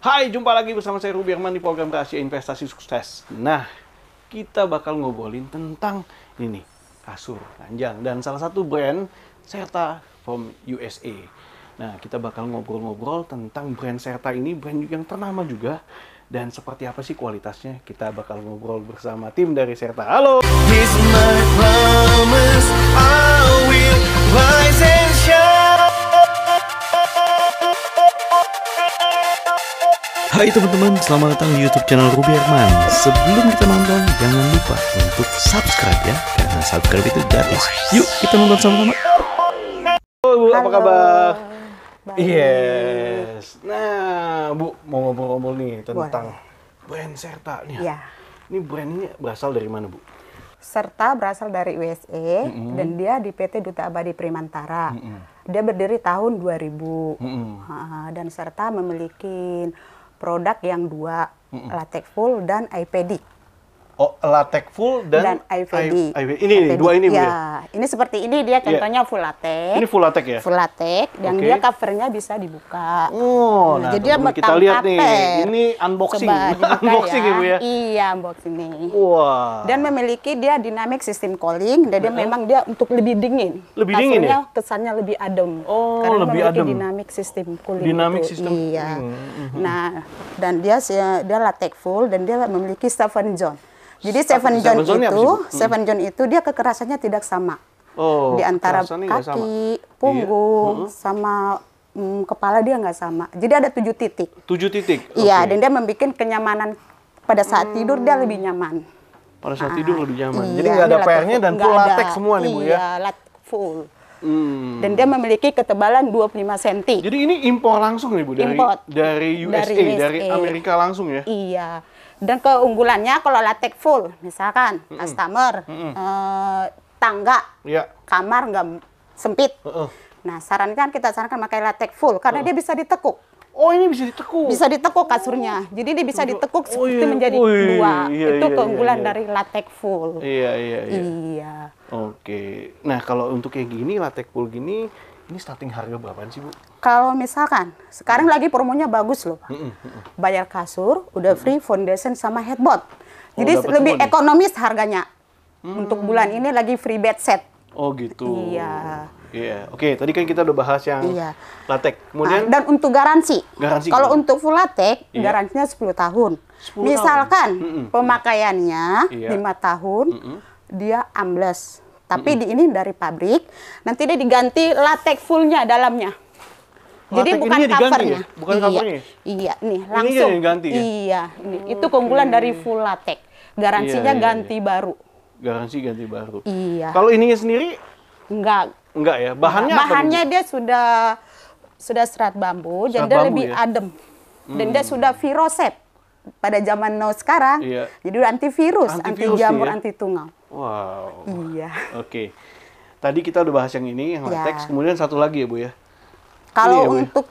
Hai, jumpa lagi bersama saya Ruby Herman di program Rahasia Investasi Sukses. Nah, kita bakal ngobrolin tentang ini nih, kasur ranjang dan salah satu brand Serta from USA. Nah, kita bakal ngobrol-ngobrol tentang brand Serta ini, brand yang ternama juga dan seperti apa sih kualitasnya. Kita bakal ngobrol bersama tim dari Serta. Halo. my promise, Hai teman-teman, selamat datang di YouTube channel Ruby Herman. Sebelum kita nonton, jangan lupa untuk subscribe ya, karena subscribe itu gratis. Yuk, kita nonton sama-sama. Halo, Bu, apa kabar? Bye. Yes. Nah, Bu, mau ngobrol-ngobrol nih tentang Boleh. brand Serta nih. Ya. Iya. Ini brand ini berasal dari mana, Bu? Serta berasal dari USA mm -hmm. dan dia di PT Duta Abadi Primantara. Mm -hmm. Dia berdiri tahun 2000 mm -hmm. dan Serta memiliki produk yang dua latex full dan IPD Oh, latex full dan, dan IVD. IV, ini IVD. dua ini ya. ya. Ini seperti ini dia ya. contohnya yeah. full latte. Ini full latte ya? Full latte, dan okay. dia covernya bisa dibuka. Oh, nah, nah jadi dia kita lihat paper. nih. Ini unboxing. unboxing ya. Ibu ya, ya. Iya, unboxing nih. Wah. Wow. Dan memiliki dia dynamic system cooling dan dia nah. memang dia untuk lebih dingin. Lebih dingin ya? kesannya lebih adem. Oh, karena lebih memiliki adem. dynamic system cooling. Dynamic itu. system. Iya. Hmm. hmm, hmm. Nah, dan dia dia latex full dan dia memiliki Stefan John. Jadi Seven John Seven itu, hmm. Seven John itu dia kekerasannya tidak sama. Oh, di antara kaki, iya. punggung, iya. huh? sama mm, kepala dia nggak sama. Jadi ada tujuh titik. Tujuh titik. Iya, okay. dan dia membuat kenyamanan pada saat hmm. tidur dia lebih nyaman. Pada saat ah, tidur lebih ah, nyaman. Iya, Jadi nggak ada PR-nya dan full latex semua nih iya, bu ya. Iya, full. Hmm. Dan dia memiliki ketebalan 25 cm. Jadi ini impor langsung nih Bu dari import. dari USA, dari USA, dari Amerika langsung ya? Iya dan keunggulannya kalau latek full misalkan mm -mm. customer mm -mm. Eh, tangga yeah. kamar nggak sempit uh -uh. nah sarankan kita sarankan pakai latek full karena uh -uh. dia bisa ditekuk Oh ini bisa ditekuk. Bisa ditekuk kasurnya. Oh. Jadi dia bisa ditekuk oh, seperti iya. menjadi oh, iya. dua. Iya, itu iya, keunggulan iya, iya. dari latex full. Iya iya iya. Iya. Oke. Nah, kalau untuk yang gini latex full gini ini starting harga berapa sih, Bu? Kalau misalkan, sekarang lagi promonya bagus loh. mm -mm. Bayar kasur, udah free foundation sama headboard. Oh, Jadi lebih ekonomis nih. harganya. Hmm. Untuk bulan ini lagi free bed set. Oh gitu. Iya. Iya. Yeah. Oke, okay, tadi kan kita udah bahas yang iya. latek. Kemudian ah, dan untuk garansi. Garansi. Kalau untuk full latek, iya. garansinya 10 tahun. 10 Misalkan iya. tahun. pemakaiannya mm 5 tahun, mm dia ambles. Tapi hmm di ini dari pabrik, nanti dia diganti latex fullnya dalamnya. Jadi bukan ya? covernya, ya? bukan iya, covernya. Ya? Iya, nih langsung. Ini ganti ya? Iya, ini okay. itu keunggulan dari full latex. Garansinya iya, iya, ganti iya. baru. Garansi ganti baru. Iya. Kalau ininya sendiri? Enggak. Enggak ya, bahannya? Enggak. Bahannya apa dia sudah sudah serat bambu, serat jadi bambu, lebih ya? adem. Hmm. Dan dia hmm. sudah viroset pada zaman now sekarang. Iya. Jadi antivirus, antivirus anti jamur, ya? anti tungau. Wow. Iya. Oke. Okay. Tadi kita udah bahas yang ini, yang iya. latex. Ya. Kemudian satu lagi ya, Bu ya. Kalau ya, ya? untuk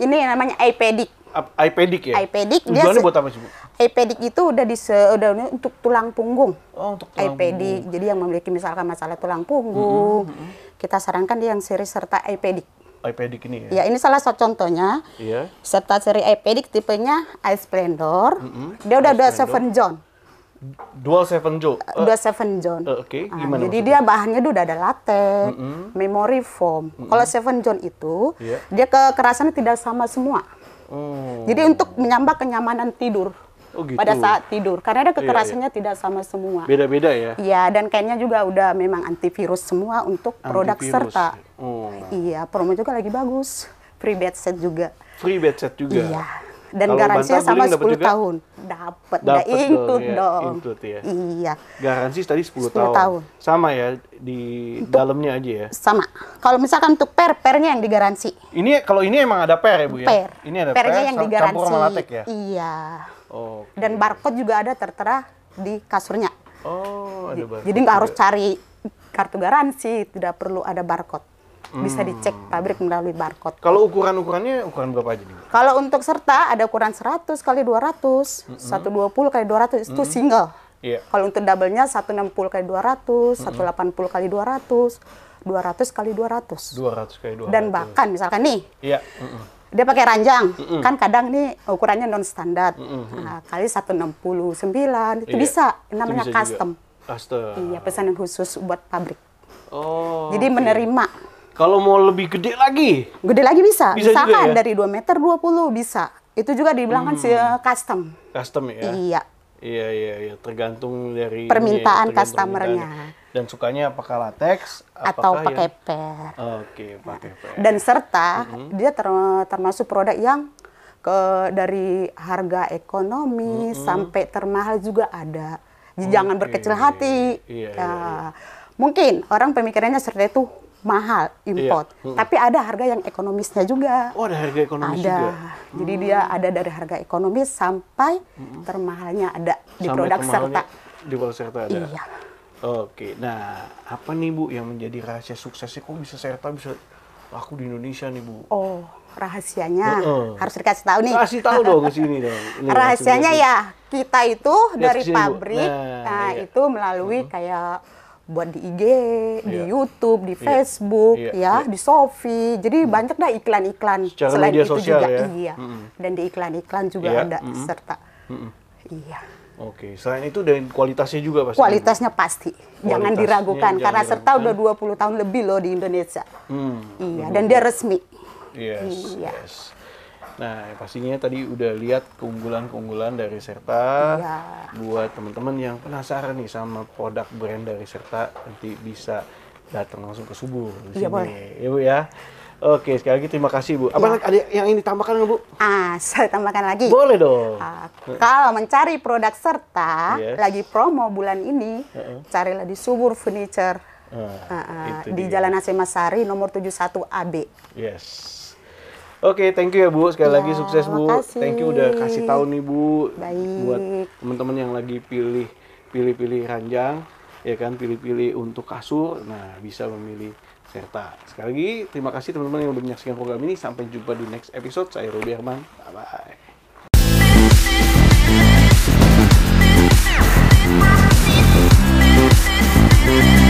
ya? ini namanya iPadic. iPadic ya? iPadic. dia buat apa sih, Bu? iPadic itu udah di udah untuk tulang punggung. Oh, untuk tulang iPedic. Punggung. Jadi yang memiliki misalkan masalah tulang mm-hmm, punggung, mm -hmm. kita sarankan dia yang seri serta iPadic iPadic ini ya? Ya, ini salah satu contohnya. Iya. Serta seri iPadic tipenya Ice Splendor. Mm -hmm. Dia udah ada Seven John. Dual Seven Zone. Uh, Dual Seven John. Uh, Oke, okay. Ah, gimana? jadi dia bahannya udah ada latex, memory foam. Kalau Seven John itu iya. dia kekerasannya tidak sama semua. Oh. Jadi untuk menyambar kenyamanan tidur. Oh, gitu. Pada saat tidur, karena ada kekerasannya iya, iya. tidak sama semua. Beda-beda ya. Iya, dan kayaknya juga udah memang antivirus semua untuk produk ya. serta. Oh. Iya, promo juga lagi bagus. Free bed set juga. Free bed set juga. Iya dan Kalau garansinya sama 10 juga? tahun. Dapat, enggak include dong. Ya, dong. Include ya. Iya. Garansi tadi 10, 10 tahun. tahun. Sama ya di untuk, dalamnya aja ya. Sama. Kalau misalkan untuk per, pernya yang digaransi. Ini kalau ini emang ada per ya, Bu ya? Per. Ini ada per. pernya yang digaransi. Campur sama latek ya? Iya. Oh. Okay. Dan barcode juga ada tertera di kasurnya. Oh, ada barcode. Jadi nggak harus cari kartu garansi, tidak perlu ada barcode hmm. bisa dicek pabrik melalui barcode. Kalau ukuran-ukurannya ukuran berapa aja nih? Kalau untuk serta ada ukuran 100 kali 200, mm -hmm. 120 kali 200 mm -hmm. itu single. Yeah. Kalau untuk double-nya 160 kali 200, mm -hmm. 180 kali 200, 200 kali 200. 200 kali 200. Dan bahkan misalkan nih. Iya. Yeah. Mm -hmm. Dia pakai ranjang. Mm -mm. Kan kadang nih ukurannya non standar. Mm -hmm. nah, kali 169 itu iya. bisa namanya itu bisa custom. Juga. Custom. Iya, pesanan khusus buat pabrik. Oh. Jadi okay. menerima kalau mau lebih gede lagi? Gede lagi bisa. bisa Misalkan ya? dari 2 meter 20 bisa. Itu juga dibilang kan hmm. custom. Custom ya? Iya. Iya, iya, iya. Tergantung dari... Permintaan customernya. Dan sukanya apakah latex? atau pakai yang... per. Oke, okay, pakai per. Dan serta mm -hmm. dia termasuk produk yang ke dari harga ekonomi mm -hmm. sampai termahal juga ada. Jangan okay. berkecil hati. Iya, iya, ya. iya. Mungkin orang pemikirannya seperti itu mahal import, iya. -hmm. tapi ada harga yang ekonomisnya juga. Oh, ada harga ekonomis ada. juga. Jadi hmm. dia ada dari harga ekonomis sampai hmm. termahalnya ada di produk serta. Di produk serta ada. Iya. Oke. Nah, apa nih Bu yang menjadi rahasia suksesnya kok bisa serta bisa aku di Indonesia nih Bu? Oh, rahasianya uh -uh. harus dikasih tahu nih. Kasih tahu dong ke sini dong. Ini rahasianya ya kita itu Lihat dari pabrik. Nah, nah iya. itu melalui uh kayak buat di IG, yeah. di iya. YouTube, di iya. Facebook, yeah. ya, yeah. di Sofi, Jadi mm. banyak dah iklan-iklan selain itu sosial juga ya? iya. Mm -hmm. Dan di iklan-iklan juga yeah. ada mm -hmm. serta. Mm -hmm. Iya. Oke, okay. selain itu dan kualitasnya juga pasti. Kualitasnya pasti. Kualitasnya jangan iya, diragukan jangan karena diragukan. serta udah 20 tahun lebih loh di Indonesia. Mm. Iya, dan dia hmm. resmi. Yes. Iya. Yes. Nah, pastinya tadi udah lihat keunggulan-keunggulan dari Serta. Ya. Buat teman-teman yang penasaran nih sama produk brand dari Serta, nanti bisa datang langsung ke subuh di ya, sini. Iya, Bu ya. Oke, sekali lagi terima kasih Bu. Apa ya. ada yang ini tambahkan nggak Bu? Ah, saya tambahkan lagi. Boleh dong. Ah, kalau mencari produk serta yes. lagi promo bulan ini, uh -uh. carilah di Subur Furniture uh, uh, uh, di dia. Jalan Asemasari nomor 71 AB. Yes. Oke, okay, thank you ya Bu. Sekali ya, lagi sukses Bu. Makasih. Thank you udah kasih tahu nih Bu. Baik. Buat teman-teman yang lagi pilih pilih-pilih ranjang, ya kan pilih-pilih untuk kasur, nah bisa memilih Serta. Sekali lagi terima kasih teman-teman yang udah menyaksikan program ini. Sampai jumpa di next episode. Saya Ruby Herman. Bye bye. Thank you.